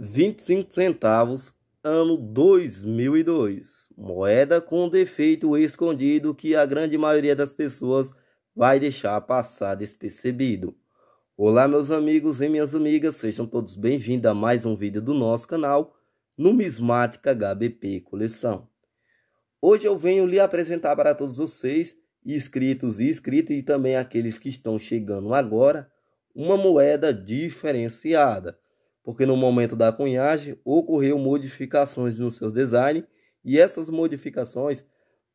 25 centavos, ano 2002. Moeda com defeito escondido que a grande maioria das pessoas vai deixar passar despercebido. Olá meus amigos e minhas amigas, sejam todos bem-vindos a mais um vídeo do nosso canal Numismática HBP Coleção. Hoje eu venho lhe apresentar para todos vocês, inscritos e inscritas e também aqueles que estão chegando agora, uma moeda diferenciada porque no momento da cunhagem ocorreu modificações no seu design e essas modificações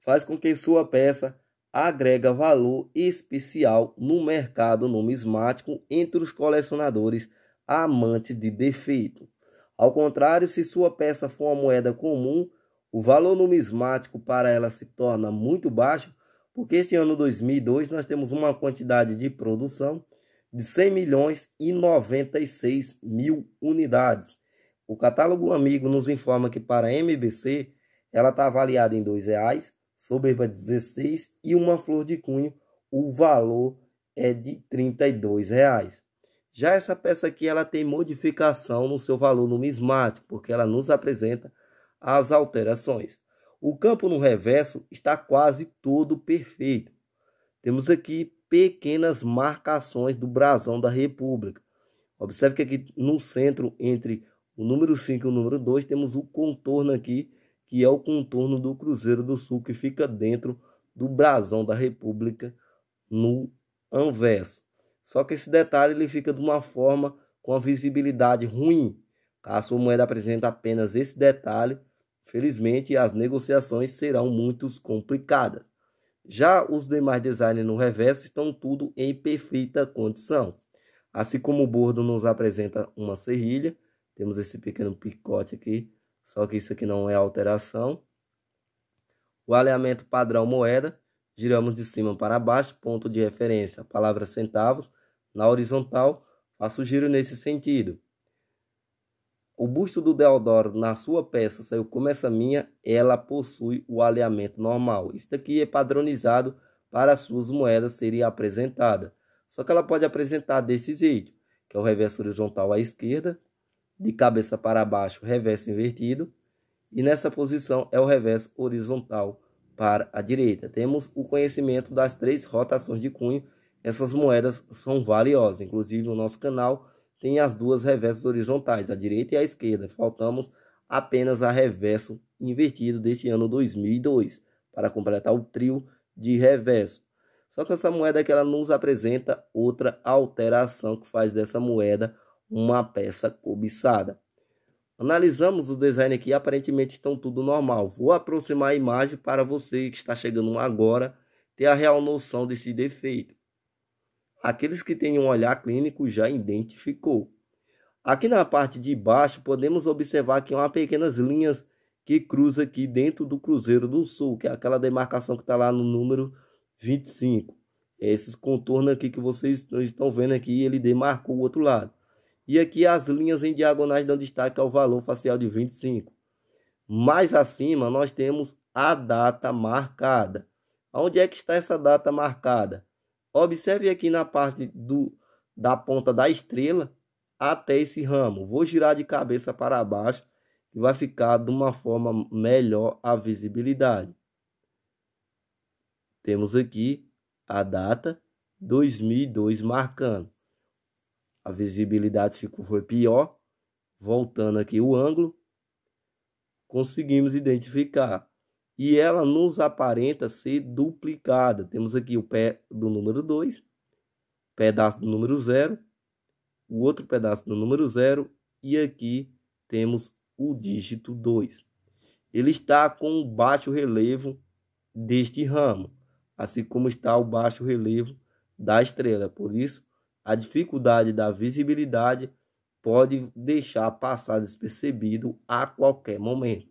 faz com que sua peça agrega valor especial no mercado numismático entre os colecionadores amantes de defeito. Ao contrário, se sua peça for uma moeda comum, o valor numismático para ela se torna muito baixo, porque este ano 2002 nós temos uma quantidade de produção de 100 milhões e 96 mil unidades. O catálogo amigo nos informa que para a MBC ela está avaliada em R$ 2,00, soberba 16 e uma flor de cunho, o valor é de R$ reais. Já essa peça aqui ela tem modificação no seu valor numismático, porque ela nos apresenta as alterações. O campo no reverso está quase todo perfeito. Temos aqui pequenas marcações do brasão da República. Observe que aqui no centro, entre o número 5 e o número 2, temos o contorno aqui, que é o contorno do Cruzeiro do Sul, que fica dentro do brasão da República no anverso. Só que esse detalhe ele fica de uma forma com a visibilidade ruim. Caso A moeda apresenta apenas esse detalhe. Felizmente, as negociações serão muito complicadas. Já os demais designs no reverso estão tudo em perfeita condição. Assim como o bordo nos apresenta uma serrilha, temos esse pequeno picote aqui, só que isso aqui não é alteração. O alinhamento padrão moeda, giramos de cima para baixo, ponto de referência, palavra centavos, na horizontal, faço o giro nesse sentido o busto do Deodoro na sua peça saiu como essa minha, ela possui o alinhamento normal. Isso aqui é padronizado para suas moedas serem apresentadas. Só que ela pode apresentar desse jeito, que é o reverso horizontal à esquerda, de cabeça para baixo, reverso invertido, e nessa posição é o reverso horizontal para a direita. Temos o conhecimento das três rotações de cunho. Essas moedas são valiosas, inclusive o nosso canal tem as duas reversas horizontais, a direita e a esquerda. Faltamos apenas a reverso invertido deste ano 2002 para completar o trio de reverso. Só que essa moeda que ela nos apresenta outra alteração que faz dessa moeda uma peça cobiçada. Analisamos o design aqui, aparentemente estão tudo normal. Vou aproximar a imagem para você que está chegando agora ter a real noção desse defeito aqueles que têm um olhar clínico já identificou. Aqui na parte de baixo, podemos observar que há pequenas linhas que cruzam aqui dentro do Cruzeiro do Sul, que é aquela demarcação que está lá no número 25. É esses contornos aqui que vocês estão vendo aqui, ele demarcou o outro lado. E aqui as linhas em diagonais dão destaque ao valor facial de 25. Mais acima, nós temos a data marcada. Onde é que está essa data marcada? Observe aqui na parte do, da ponta da estrela até esse ramo. Vou girar de cabeça para baixo e vai ficar de uma forma melhor a visibilidade. Temos aqui a data 2002 marcando. A visibilidade ficou foi pior. Voltando aqui o ângulo, conseguimos identificar e ela nos aparenta ser duplicada. Temos aqui o pé do número 2, pedaço do número 0, o outro pedaço do número 0 e aqui temos o dígito 2. Ele está com o baixo relevo deste ramo, assim como está o baixo relevo da estrela. Por isso, a dificuldade da visibilidade pode deixar passar despercebido a qualquer momento.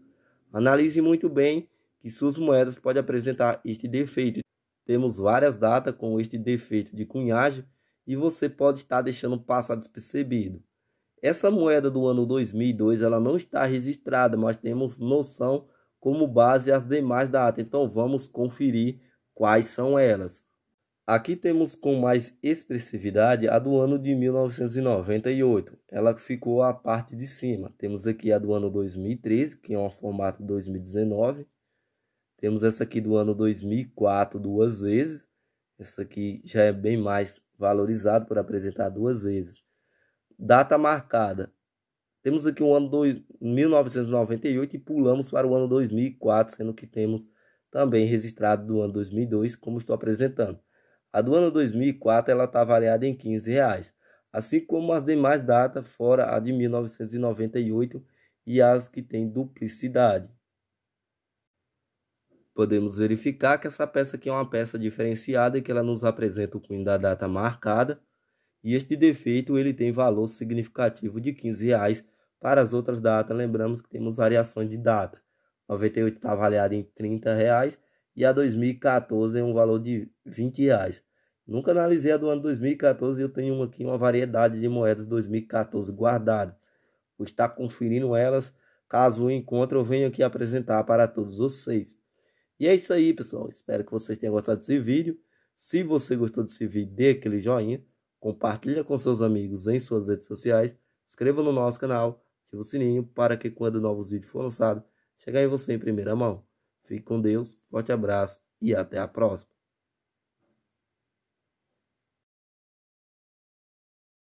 Analise muito bem que suas moedas podem apresentar este defeito. Temos várias datas com este defeito de cunhagem e você pode estar deixando passar despercebido. Essa moeda do ano 2002 ela não está registrada, mas temos noção como base as demais datas. Então vamos conferir quais são elas. Aqui temos com mais expressividade a do ano de 1998. Ela ficou a parte de cima. Temos aqui a do ano 2013, que é um formato 2019. Temos essa aqui do ano 2004 duas vezes. Essa aqui já é bem mais valorizado por apresentar duas vezes. Data marcada. Temos aqui o ano dois, 1998 e pulamos para o ano 2004, sendo que temos também registrado do ano 2002, como estou apresentando. A do ano 2004 ela está avaliada em 15 reais, assim como as demais datas fora a de 1998 e as que têm duplicidade podemos verificar que essa peça aqui é uma peça diferenciada e que ela nos apresenta o cunho da data marcada. E este defeito ele tem valor significativo de R$ 15,00 para as outras datas. Lembramos que temos variações de data. 98 está avaliada em R$ 30,00 e a 2014 é um valor de R$ 20,00. Nunca analisei a do ano 2014 eu tenho aqui uma variedade de moedas 2014 guardada. Vou estar conferindo elas. Caso o encontre, eu venho aqui apresentar para todos vocês. E é isso aí, pessoal. Espero que vocês tenham gostado desse vídeo. Se você gostou desse vídeo, dê aquele joinha, compartilha com seus amigos em suas redes sociais, inscreva no nosso canal, ative o sininho para que quando novos vídeos for lançado, chegue você em primeira mão. Fique com Deus, forte abraço e até a próxima.